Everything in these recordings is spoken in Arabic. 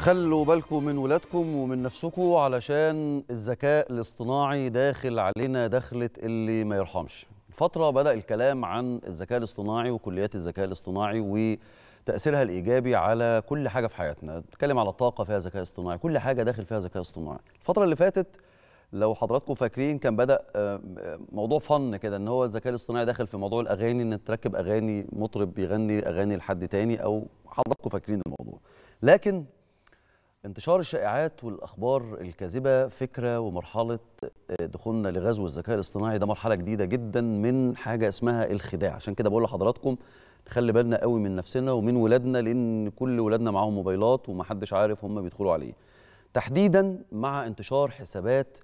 خلوا بالكم من ولادكم ومن نفسكم علشان الذكاء الاصطناعي داخل علينا دخلة اللي ما يرحمش فترة بدأ الكلام عن الذكاء الاصطناعي وكليات الذكاء الاصطناعي وتأثيرها الإيجابي على كل حاجة في حياتنا نتكلم على الطاقة فيها ذكاء اصطناعي كل حاجة داخل فيها ذكاء اصطناعي الفترة اللي فاتت لو حضراتكم فاكرين كان بدأ آه، آه، موضوع فن كده ان هو الذكاء الاصطناعي داخل في موضوع الأغاني ان تركب أغاني مطرب بيغني أغاني لحد تاني أو حضراتكم فاكرين الموضوع لكن انتشار الشائعات والاخبار الكاذبه فكره ومرحله آه، دخولنا لغزو الذكاء الاصطناعي ده مرحله جديده جدا من حاجه اسمها الخداع عشان كده بقول لحضراتكم نخلي بالنا قوي من نفسنا ومن ولادنا لان كل ولادنا معاهم موبايلات ومحدش عارف هم بيدخلوا عليه إيه. تحديدا مع انتشار حسابات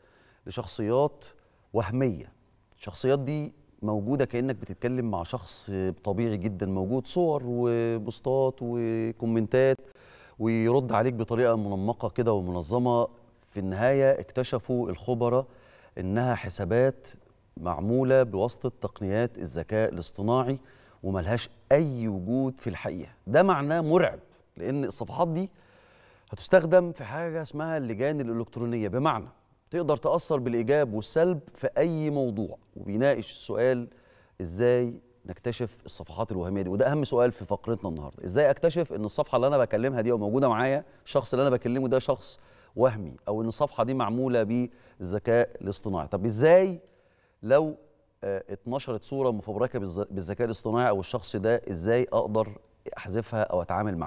لشخصيات وهميه الشخصيات دي موجوده كانك بتتكلم مع شخص طبيعي جدا موجود صور وبوستات وكومنتات ويرد عليك بطريقه منمقه كده ومنظمه في النهايه اكتشفوا الخبراء انها حسابات معموله بواسطه تقنيات الذكاء الاصطناعي وملهاش اي وجود في الحقيقه ده معناه مرعب لان الصفحات دي هتستخدم في حاجه اسمها اللجان الالكترونيه بمعنى تقدر تاثر بالايجاب والسلب في اي موضوع وبيناقش السؤال ازاي نكتشف الصفحات الوهميه دي وده اهم سؤال في فقرتنا النهارده ازاي اكتشف ان الصفحه اللي انا بكلمها دي او موجوده معايا الشخص اللي انا بكلمه ده شخص وهمي او ان الصفحه دي معموله بالذكاء الاصطناعي طب ازاي لو آه، اتنشرت صوره مفبركه بالذكاء الاصطناعي او الشخص ده ازاي اقدر احذفها او اتعامل معها